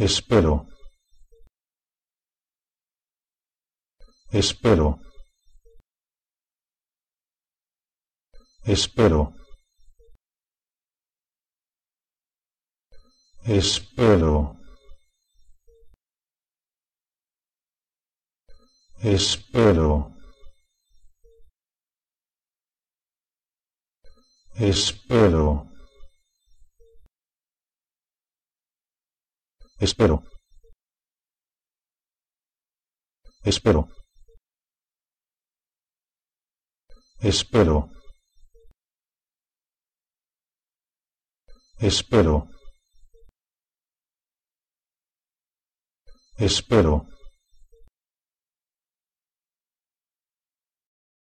Espero. Espero. Espero. Espero. Espero. Espero. Espero. Espero. Espero. Espero. Espero.